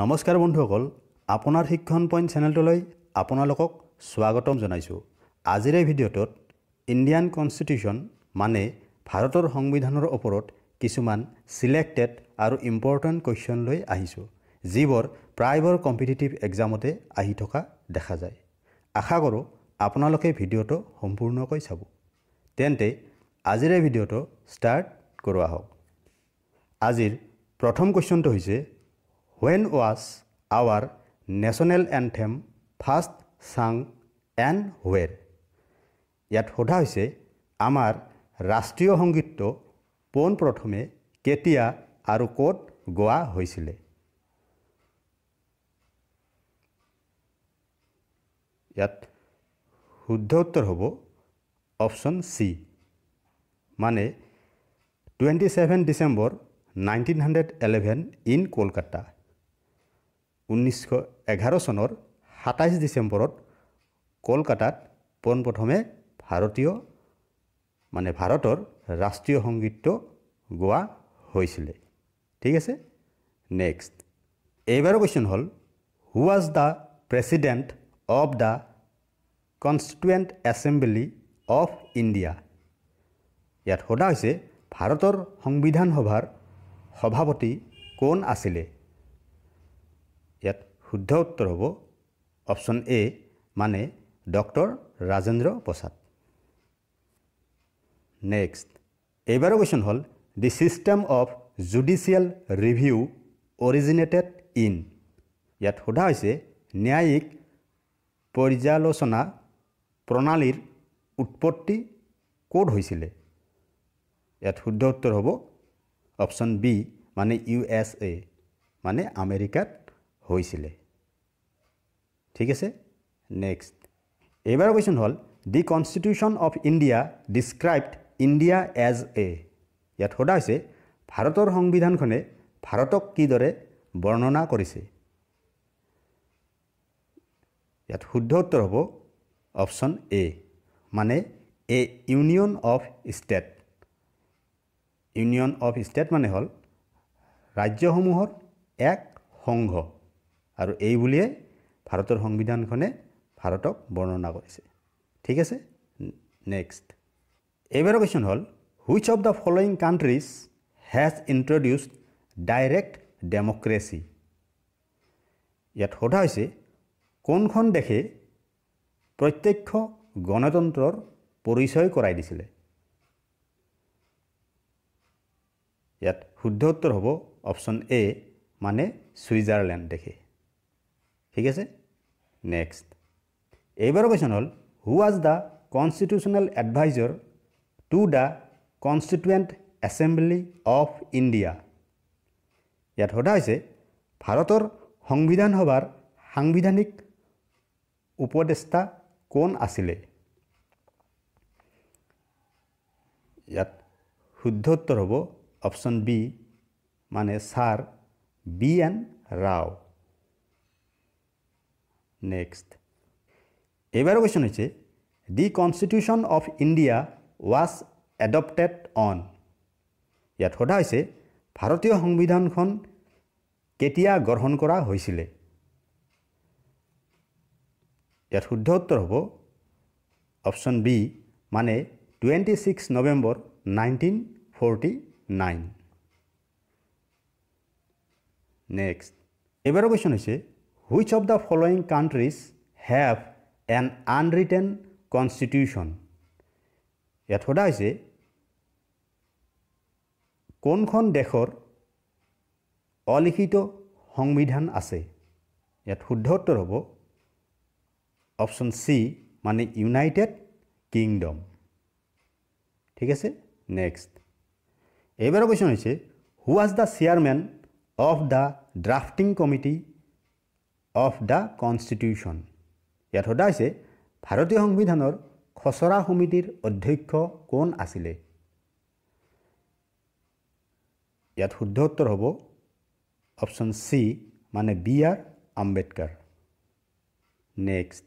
নমস্কাৰ বন্ধুসকল আপোনাৰ শিক্ষণ পইণ্ট চেনেলটোলৈ আপোনালোকক স্বাগতম জনাইছোঁ আজিৰ এই ভিডিঅ'টোত ইণ্ডিয়ান কনষ্টিটিউশ্যন মানে ভাৰতৰ সংবিধানৰ ওপৰত কিছুমান চিলেক্টেড আৰু ইম্পৰ্টেণ্ট কুৱেশ্যন লৈ আহিছোঁ যিবোৰ প্ৰায়বোৰ কম্পিটিটিভ এক্সামতে আহি থকা দেখা যায় আশা কৰোঁ আপোনালোকে ভিডিঅ'টো সম্পূৰ্ণকৈ চাব তেন্তে আজিৰে ভিডিঅ'টো ষ্টাৰ্ট কৰোৱা হওক আজিৰ প্ৰথম কুৱেশ্যনটো হৈছে when was our national anthem first sung and where ইয়াত সোধা হৈছে আমাৰ ৰাষ্ট্ৰীয় সংগীতটো পোনপ্ৰথমে কেতিয়া আৰু ক'ত গোৱা হৈছিলে ইয়াত শুদ্ধ উত্তৰ হ'ব অপশ্যন চি মানে twenty seven December nineteen hundred eleven in Kolkata ঊনৈছশ এঘাৰ চনৰ সাতাইছ ডিচেম্বৰত কলকাতাত পোনপ্ৰথমে ভাৰতীয় মানে ভাৰতৰ ৰাষ্ট্ৰীয় সংগীতটো গোৱা হৈছিলে ঠিক আছে নেক্সট এইবাৰৰ কুৱেশ্যন হ'ল who was the president of the constituent assembly of India ইয়াত সোধা হৈছে ভাৰতৰ সংবিধান সভাৰ সভাপতি কোন আছিলে শুদ্ধ উত্তৰ হ'ব অপশ্যন এ মানে ডক্টৰ ৰাজেন্দ্ৰ প্ৰসাদ নেক্সট এইবাৰৰ কুৱেশ্যন হ'ল the system of judicial review originated in ইয়াত সোধা হৈছে ন্যায়িক পৰ্যালোচনা প্ৰণালীৰ উৎপত্তি ক'ত হৈছিলে ইয়াত শুদ্ধ উত্তৰ হ'ব অপশ্যন বি মানে ইউ এছ এ মানে আমেৰিকাত হৈছিলে ঠিক আছে নেক্সট এইবাৰৰ কুৱেশ্যন হ'ল the constitution of India described India as a ইয়াত সোধা হৈছে ভাৰতৰ সংবিধানখনে ভাৰতক কিদৰে বৰ্ণনা কৰিছে ইয়াত শুদ্ধ উত্তৰ হ'ব অপশ্যন এ মানে a union of state union of state মানে হ'ল ৰাজ্যসমূহৰ এক সংঘ আৰু এই বুলিয়েই ভাৰতৰ সংবিধানখনে ভাৰতক বৰ্ণনা কৰিছে ঠিক আছে নেক্সট এইবাৰৰ কুৱেশ্যন হ'ল which of the following countries has introduced direct democracy ইয়াত সোধা হৈছে কোনখন দেশে প্ৰত্যক্ষ গণতন্ত্ৰৰ পৰিচয় কৰাই দিছিলে ইয়াত শুদ্ধ উত্তৰ হ'ব অপশ্যন এ মানে ছুইজাৰলেণ্ড দেশে ঠিক আছে নেক্সট এইবাৰৰ কুৱেশ্যন হ'ল who was the constitutional advisor to the constituent assembly of India ইয়াত সোধা হৈছে ভাৰতৰ সংবিধান সভাৰ সাংবিধানিক উপদেষ্টা কোন আছিলে ইয়াত শুদ্ধ উত্তৰ হ'ব অপশ্যন বি মানে sir B N Rao next এইবাৰ কুৱেশ্যন হৈছে the constitution of India was adopted on ইয়াত সোধা হৈছে ভাৰতীয় সংবিধানখন কেতিয়া গ্ৰহণ কৰা হৈছিলে ইয়াত শুদ্ধ উত্তৰ হ'ব অপশ্যন বি মানে twenty six November nineteen forty nine next এইবাৰৰ কুৱেশ্যন হৈছে which of the following countries have an unwritten constitution ইয়াত সোধা হৈছে কোনখন দেশৰ অলিখিত সংবিধান আছে ইয়াত শুদ্ধ উত্তৰ হ'ব অপশ্যন চি মানে ইউনাইটেড কিংডম ঠিক আছে নেক্সট এইবাৰৰ কুৱেশ্যন হৈছে who was the chairman of the drafting committee of the constitution ইয়াত সোধা হৈছে ভাৰতীয় সংবিধানৰ খচৰা সমিতিৰ অধ্যক্ষ কোন আছিলে ইয়াত শুদ্ধ উত্তৰ হ'ব অপশ্যন চি মানে বি আৰ আম্বেদকাৰ নেক্সট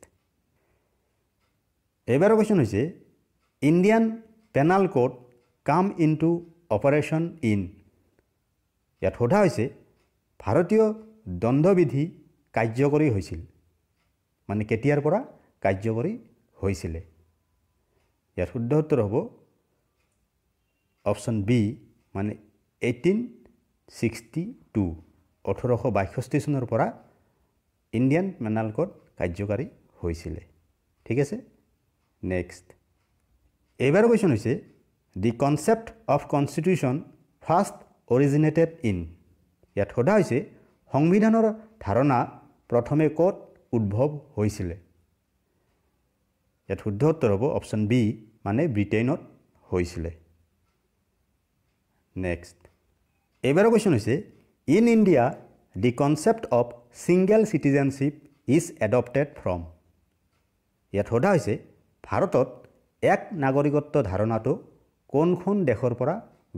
এইবাৰৰ কুৱেশ্যন হৈছে Indian penal code came into operation in ইয়াত সোধা হৈছে ভাৰতীয় দণ্ডবিধি কাৰ্যকৰী হৈছিল মানে কেতিয়াৰ পৰা কাৰ্যকৰী হৈছিলে ইয়াৰ শুদ্ধ উত্তৰ হ'ব অপশ্যন বি মানে এইটিন ছিক্সটি টু ওঠৰশ বাষষ্ঠি চনৰ পৰা ইণ্ডিয়ান মেনাল ক'ড কাৰ্যকাৰী হৈছিলে ঠিক আছে নেক্সট এইবাৰ কুৱেশ্যন হৈছে the concept of constitution first originated in ইয়াত সোধা হৈছে সংবিধানৰ ধাৰণা প্ৰথমে ক'ত উদ্ভৱ হৈছিলে ইয়াত শুদ্ধ উত্তৰ হ'ব অপশ্যন বি মানে ব্ৰিটেইনত হৈছিলে নেক্সট এইবাৰৰ কুৱেশ্যন হৈছে in India the concept of single citizenship is adopted from ইয়াত সোধা হৈছে ভাৰতত এক নাগৰিকত্ব ধাৰণাটো কোনখন দেশৰ পৰা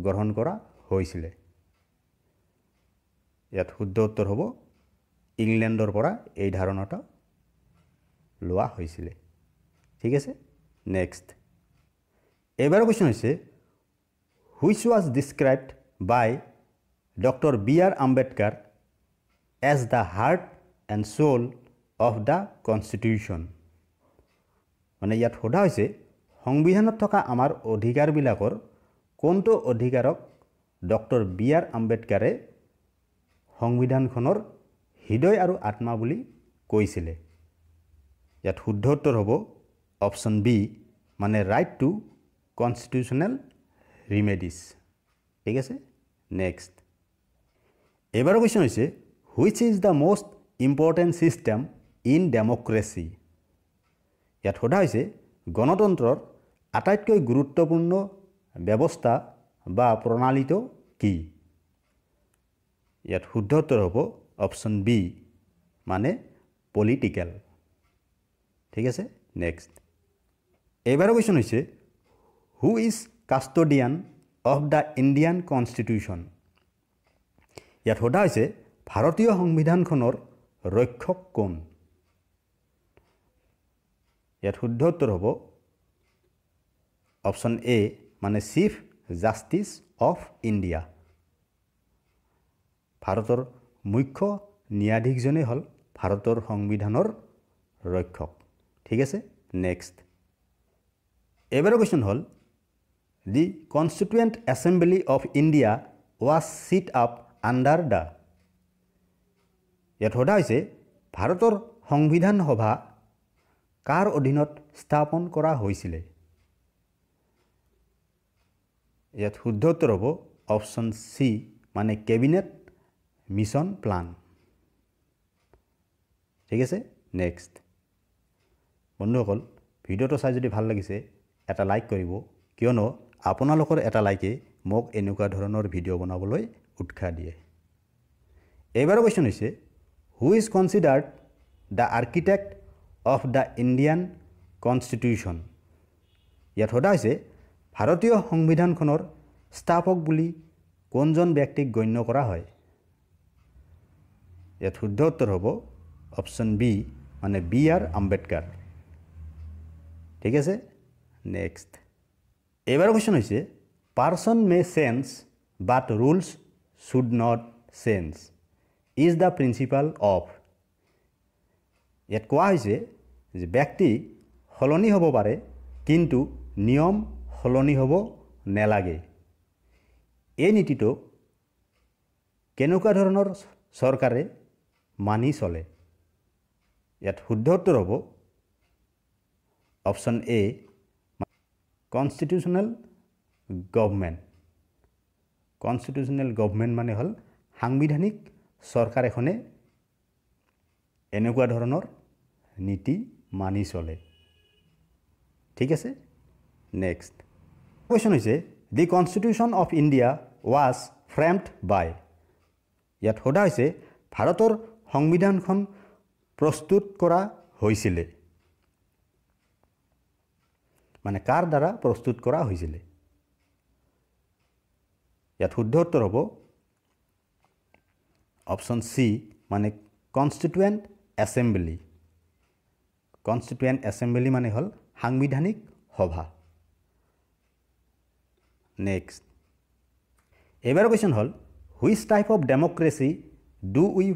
গ্ৰহণ কৰা হৈছিলে ইয়াত শুদ্ধ উত্তৰ হ'ব ইংলেণ্ডৰ পৰা এই ধাৰণাটো লোৱা হৈছিলে ঠিক আছে নেক্সট এইবাৰ কুৱেশ্যন হৈছে which was described by doctor B R Ambedkar as the heart and soul of the constitution মানে ইয়াত সোধা হৈছে সংবিধানত থকা আমাৰ অধিকাৰবিলাকৰ কোনটো অধিকাৰক ডক্টৰ বি আৰ আম্বেদকাৰে সংবিধানখনৰ হৃদয় আৰু আত্মা বুলি কৈছিলে ইয়াত শুদ্ধ উত্তৰ হ'ব অপশ্যন বি মানে ৰাইট টু কনষ্টিটিউচনেল ৰিমেডিজ ঠিক আছে নেক্সট এইবাৰৰ কুৱেশ্যন হৈছে which is the most important system in democracy ইয়াত সোধা হৈছে গণতন্ত্ৰৰ আটাইতকৈ গুৰুত্বপূৰ্ণ ব্যৱস্থা বা প্ৰণালীটো কি ইয়াত শুদ্ধ উত্তৰ হ'ব অপশ্যন বি মানে পলিটিকেল ঠিক আছে নেক্সট এইবাৰৰ কুৱেশ্যন হৈছে who is custodian of the Indian constitution ইয়াত সোধা হৈছে ভাৰতীয় সংবিধানখনৰ ৰক্ষক কোন ইয়াত শুদ্ধ উত্তৰ হ'ব অপশ্যন এ মানে চিফ জাষ্টিছ অফ ইণ্ডিয়া ভাৰতৰ মুখ্য ন্যায়াধীশজনেই হ'ল ভাৰতৰ সংবিধানৰ ৰক্ষক ঠিক আছে নেক্সট এইবাৰৰ কুৱেশ্যন হ'ল the constituent assembly of India was set up under the ইয়াত সোধা হৈছে ভাৰতৰ সংবিধান সভা কাৰ অধীনত স্থাপন কৰা হৈছিলে ইয়াত শুদ্ধ উত্তৰ হ'ব অপশ্যন চি মানে কেবিনেট মিছন প্লান ঠিক আছে নেক্সট বন্ধুসকল ভিডিঅ'টো চাই যদি ভাল লাগিছে এটা লাইক কৰিব কিয়নো আপোনালোকৰ এটা লাইকে মোক এনেকুৱা ধৰণৰ ভিডিঅ' বনাবলৈ উৎসাহ দিয়ে এইবাৰৰ কুৱেশ্যন হৈছে who is considered the architect of the Indian constitution ইয়াত সোধা হৈছে ভাৰতীয় সংবিধানখনৰ স্থাপক বুলি কোনজন ব্যক্তিক গণ্য কৰা হয় ইয়াত শুদ্ধ উত্তৰ হ'ব অপশ্যন বি মানে বি আৰ আম্বেদকাৰ ঠিক আছে নেক্সট এইবাৰ কুৱেশ্যন হৈছে person may change but rules should not change is the principle of ইয়াত কোৱা হৈছে যে ব্যক্তি সলনি হ'ব পাৰে কিন্তু নিয়ম সলনি হ'ব নেলাগে এই নীতিটো কেনেকুৱা ধৰণৰ চৰকাৰে মানি চলে ইয়াত শুদ্ধ উত্তৰ হ'ব option A constitutional government constitutional government মানে হ'ল সাংবিধানিক চৰকাৰ এখনে এনেকুৱা ধৰণৰ নীতি মানি চলে ঠিক আছে নেক্সট কুৱেশ্যন হৈছে the constitution of India was framed by ইয়াত সোধা হৈছে ভাৰতৰ সংবিধানখন প্ৰস্তুত কৰা হৈছিলে মানে কাৰ দ্বাৰা প্ৰস্তুত কৰা হৈছিলে ইয়াত শুদ্ধ উত্তৰ হ'ব অপশ্যন চি মানে কনষ্টিটুৱেণ্ট এছেম্বলি কনষ্টিটুৱেণ্ট এছেম্বলি মানে হ'ল সাংবিধানিক সভা নেক্সট এইবাৰ কুৱেশ্যন হ'ল which type of democracy do we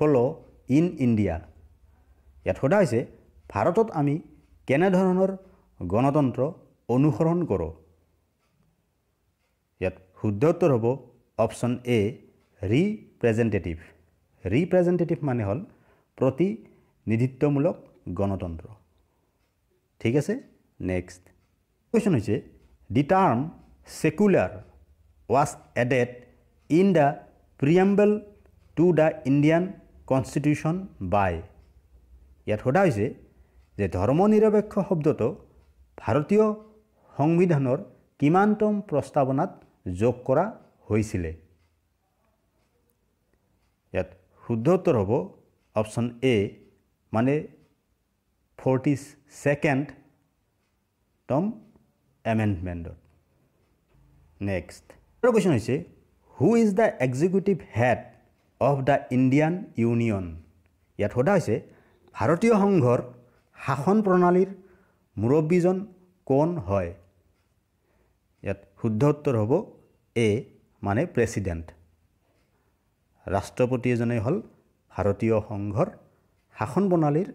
follow' in India ইয়াত সোধা হৈছে ভাৰতত আমি কেনেধৰণৰ গণতন্ত্ৰ অনুসৰণ কৰোঁ ইয়াত শুদ্ধ উত্তৰ হ'ব অপশ্যন এ ৰিপ্ৰেজেণ্টেটিভ ৰিপ্ৰেজেণ্টেটিভ মানে হ'ল প্ৰতিনিধিত্বমূলক গণতন্ত্ৰ ঠিক আছে নেক্সট কুৱেশ্যন হৈছে the term secular was added in the preamble to the Indian constitution by ইয়াত সোধা হৈছে যে ধৰ্ম নিৰপেক্ষ শব্দটো ভাৰতীয় সংবিধানৰ কিমানতম প্ৰস্তাৱনাত যোগ কৰা হৈছিলে ইয়াত শুদ্ধ উত্তৰ হ'ব অপশ্যন এ মানে ফৰ্টি ছেকেণ্ড টম এমেণ্ডমেণ্টত নেক্সট আৰু কুৱেশ্যন হৈছে who is the executive head of the Indian union ইয়াত সোধা হৈছে ভাৰতীয় সংঘৰ শাসন প্ৰণালীৰ মুৰব্বীজন কোন হয় ইয়াত শুদ্ধ উত্তৰ হ'ব এ মানে প্ৰেচিডেণ্ট ৰাষ্ট্ৰপতি এজনেই হ'ল ভাৰতীয় সংঘৰ শাসন প্ৰণালীৰ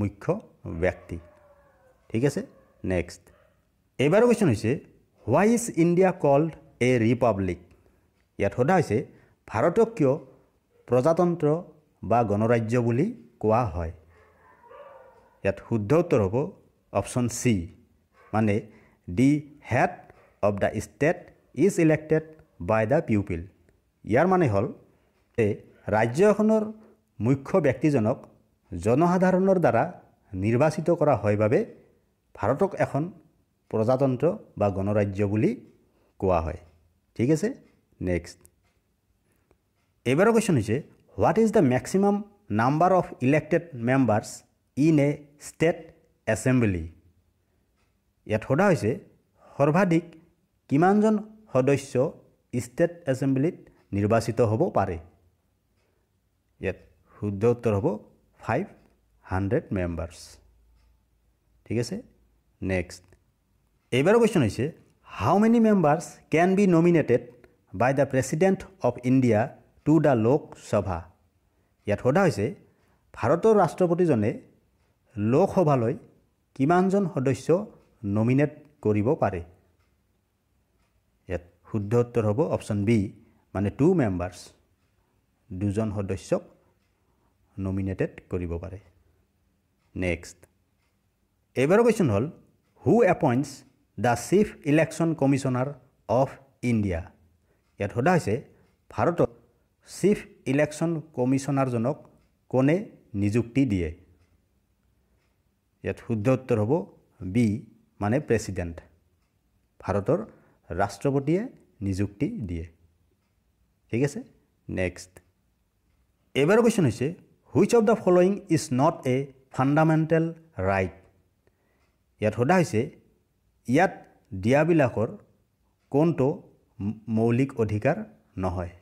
মুখ্য ব্যক্তি ঠিক আছে নেক্সট এইবাৰৰ কুৱেশ্যন হৈছে why is India called a republic ইয়াত সোধা হৈছে ভাৰতক কিয় প্ৰজাতন্ত্ৰ বা গণৰাজ্য বুলি কোৱা হয় ইয়াত শুদ্ধ উত্তৰ হ'ব অপশ্যন চি মানে the head of the state is elected by the people ইয়াৰ মানে হ'ল যে ৰাজ্য এখনৰ মুখ্য ব্যক্তিজনক জনসাধাৰণৰ দ্বাৰা নিৰ্বাচিত কৰা হয় বাবে ভাৰতক এখন প্ৰজাতন্ত্ৰ বা গণৰাজ্য বুলি কোৱা হয় ঠিক আছে নেক্সট এইবাৰৰ কুৱেশ্যন হৈছে what is the maximum number of elected members in a state assembly ইয়াত সোধা হৈছে সৰ্বাধিক কিমানজন সদস্য ষ্টেট এছেম্বলিত নিৰ্বাচিত হ'ব পাৰে ইয়াত শুদ্ধ উত্তৰ হ'ব ফাইভ হাণ্ড্ৰেড মেম্বাৰ্ছ ঠিক আছে নেক্সট এইবাৰৰ কুৱেশ্যন হৈছে how many members can be nominated by the president of India to the Lok Sabha ইয়াত সোধা হৈছে ভাৰতৰ ৰাষ্ট্ৰপতিজনে লোকসভালৈ কিমানজন সদস্য নমিনেট কৰিব পাৰে ইয়াত শুদ্ধ উত্তৰ হ'ব অপশ্যন বি মানে টু মেম্বাৰছ দুজন সদস্যক নমিনেটেড কৰিব পাৰে নেক্সট এইবাৰৰ কুৱেশ্যন হ'ল who appoints the chief election commissioner of India ইয়াত সোধা হৈছে ভাৰতৰ চিফ ইলেকশ্যন কমিশ্যনাৰজনক কোনে নিযুক্তি দিয়ে ইয়াত শুদ্ধ উত্তৰ হ'ব বি মানে প্ৰেচিডেণ্ট ভাৰতৰ ৰাষ্ট্ৰপতিয়ে নিযুক্তি দিয়ে ঠিক আছে নেক্সট এইবাৰ কুৱেশ্যন হৈছে which of the following is not a fundamental right ইয়াত সোধা হৈছে ইয়াত দিয়াবিলাকৰ কোনটো মৌলিক অধিকাৰ নহয়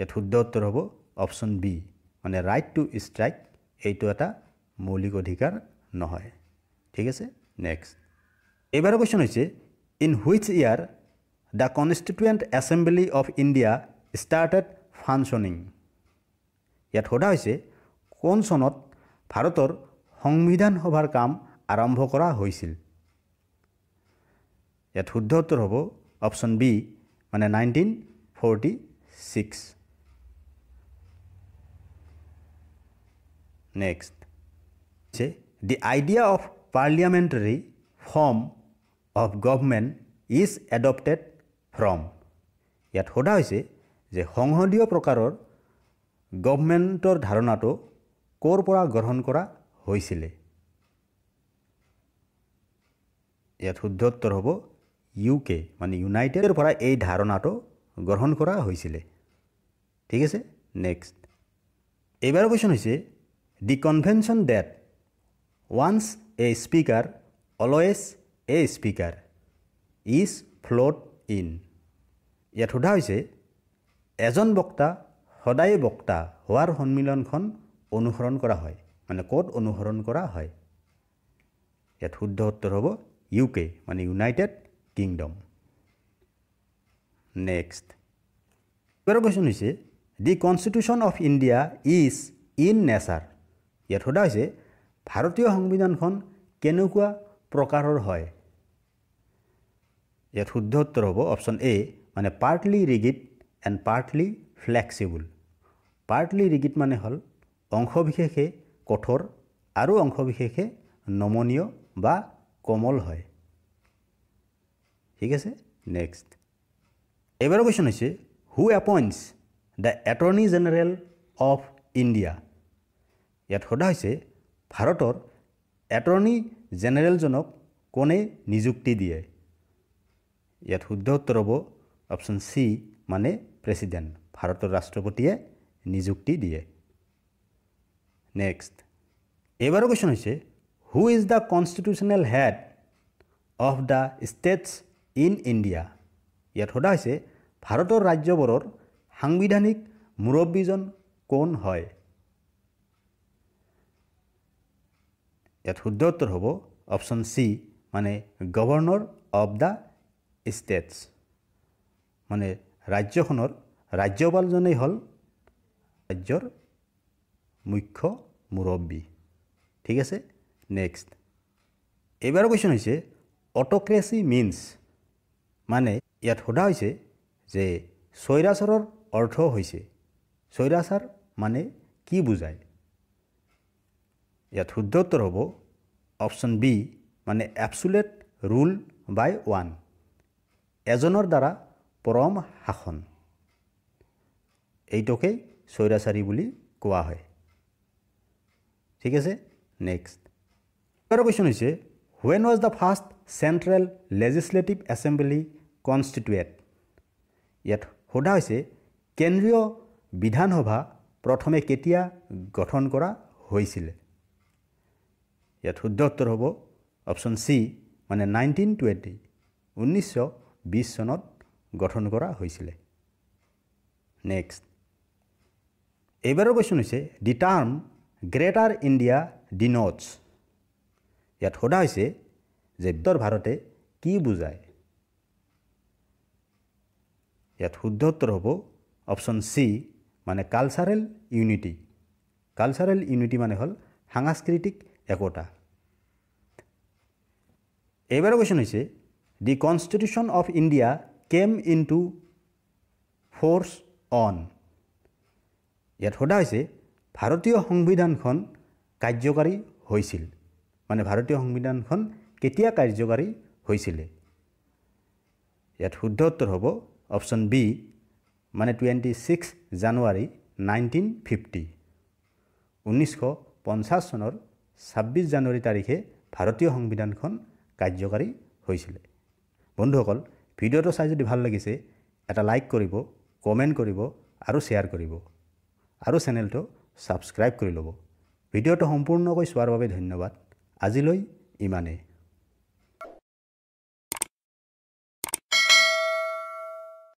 ইয়াত শুদ্ধ উত্তৰ হ'ব অপশ্যন বি মানে ৰাইট টু ষ্ট্ৰাইক এইটো এটা মৌলিক অধিকাৰ নহয় ঠিক আছে নেক্সট এইবাৰৰ কুৱেশ্যন হৈছে in which year the constituent assembly of India started functioning ইয়াত সোধা হৈছে কোন চনত ভাৰতৰ সংবিধান সভাৰ কাম আৰম্ভ কৰা হৈছিল ইয়াত শুদ্ধ উত্তৰ হ'ব অপশ্যন বি মানে নাইনটিন ফৰ্টি ছিক্স নেক্সট যে the idea of parliamentary form of government is adopted from ইয়াত সোধা হৈছে যে সংসদীয় প্ৰকাৰৰ গভমেণ্টৰ ধাৰণাটো ক'ৰ পৰা গ্ৰহণ কৰা হৈছিলে ইয়াত শুদ্ধ উত্তৰ হ'ব ইউ কে মানে ইউনাইটেডৰ পৰা এই ধাৰণাটো গ্ৰহণ কৰা হৈছিলে ঠিক আছে নেক্সট এইবাৰ কুৱেশ্যন হৈছে the convention that once a speaker always a speaker is flowed in ইয়াত সোধা হৈছে এজন বক্তা সদায় বক্তা হোৱাৰ সন্মিলনখন অনুসৰণ কৰা হয় মানে ক'ত অনুসৰণ কৰা হয় ইয়াত শুদ্ধ উত্তৰ হ'ব ইউ কে মানে ইউনাইটেড কিংডম নেক্সট এবাৰ কুৱেশ্যন হৈছে the constitution of India is in nature ইয়াত সোধা হৈছে ভাৰতীয় সংবিধানখন কেনেকুৱা প্ৰকাৰৰ হয় ইয়াত শুদ্ধ উত্তৰ হ'ব অপশ্যন এ মানে partly rigid and partly flexible partly rigid মানে হ'ল অংশ বিশেষে কঠোৰ আৰু অংশ বিশেষে নমনীয় বা কোমল হয় ঠিক আছে নেক্সট এইবাৰৰ কুৱেশ্যন হৈছে who appoints the attorney general of India ইয়াত সোধা হৈছে ভাৰতৰ এটৰ্নি জেনেৰেলজনক কোনে নিযুক্তি দিয়ে ইয়াত শুদ্ধ উত্তৰ হ'ব অপশ্যন চি মানে প্ৰেচিডেণ্ট ভাৰতৰ ৰাষ্ট্ৰপতিয়ে নিযুক্তি দিয়ে নেক্সট এইবাৰৰ কুৱেশ্যন হৈছে who is the constitutional head of the states in India ইয়াত সোধা হৈছে ভাৰতৰ ৰাজ্যবোৰৰ সাংবিধানিক মুৰব্বীজন কোন হয় ইয়াত শুদ্ধ উত্তৰ হ'ব অপশ্যন চি মানে গভৰ্ণৰ অৱ দ্য ষ্টেটছ মানে ৰাজ্যখনৰ ৰাজ্যপালজনেই হ'ল ৰাজ্যৰ মুখ্য মুৰব্বী ঠিক আছে নেক্সট এইবাৰৰ কুৱেশ্যন হৈছে অট'ক্ৰেচি মিনছ মানে ইয়াত সোধা হৈছে যে চৈৰাচৰৰ অৰ্থ হৈছে চৈৰাচাৰ মানে কি বুজায় ইয়াত শুদ্ধ উত্তৰ হ'ব অপশ্যন বি মানে এপচুলেট ৰুল বাই ওৱান এজনৰ দ্বাৰা পৰম শাসন এইটোকেই চৌৰাচাৰী বুলি কোৱা হয় ঠিক আছে নেক্সট আৰু কুৱেশ্যন হৈছে when was the first central legislative assembly constituted ইয়াত সোধা হৈছে কেন্দ্ৰীয় বিধানসভা প্ৰথমে কেতিয়া গঠন কৰা হৈছিলে ইয়াত শুদ্ধ উত্তৰ হ'ব অপশ্যন চি মানে নাইনটিন টুৱেণ্টি ঊনৈছশ বিছ চনত গঠন কৰা হৈছিলে নেক্সট এইবাৰৰ কুৱেশ্যন হৈছে the term greater India denotes ইয়াত সোধা হৈছে যে উত্তৰ ভাৰতে কি বুজায় ইয়াত শুদ্ধ উত্তৰ হ'ব অপশ্যন চি মানে কালচাৰেল ইউনিটি কালচাৰেল ইউনিটি মানে হ'ল সাংস্কৃতিক একতা এইবাৰৰ কুৱেশ্যন হৈছে the constitution of India came into force on ইয়াত সোধা হৈছে ভাৰতীয় সংবিধানখন কাৰ্যকাৰী হৈছিল মানে ভাৰতীয় সংবিধানখন কেতিয়া কাৰ্যকাৰী হৈছিলে ইয়াত শুদ্ধ উত্তৰ হ'ব অপশ্যন বি মানে twenty six January nineteen fifty ঊনৈছশ পঞ্চাছ চনৰ ছাব্বিছ জানুৱাৰী তাৰিখে ভাৰতীয় সংবিধানখন কাৰ্যকাৰী হৈছিলে বন্ধুসকল ভিডিঅ'টো চাই যদি ভাল লাগিছে এটা লাইক কৰিব কমেণ্ট কৰিব আৰু শ্বেয়াৰ কৰিব আৰু চেনেলটো ছাবস্ক্ৰাইব কৰি ল'ব ভিডিঅ'টো সম্পূৰ্ণকৈ চোৱাৰ বাবে ধন্যবাদ আজিলৈ ইমানেই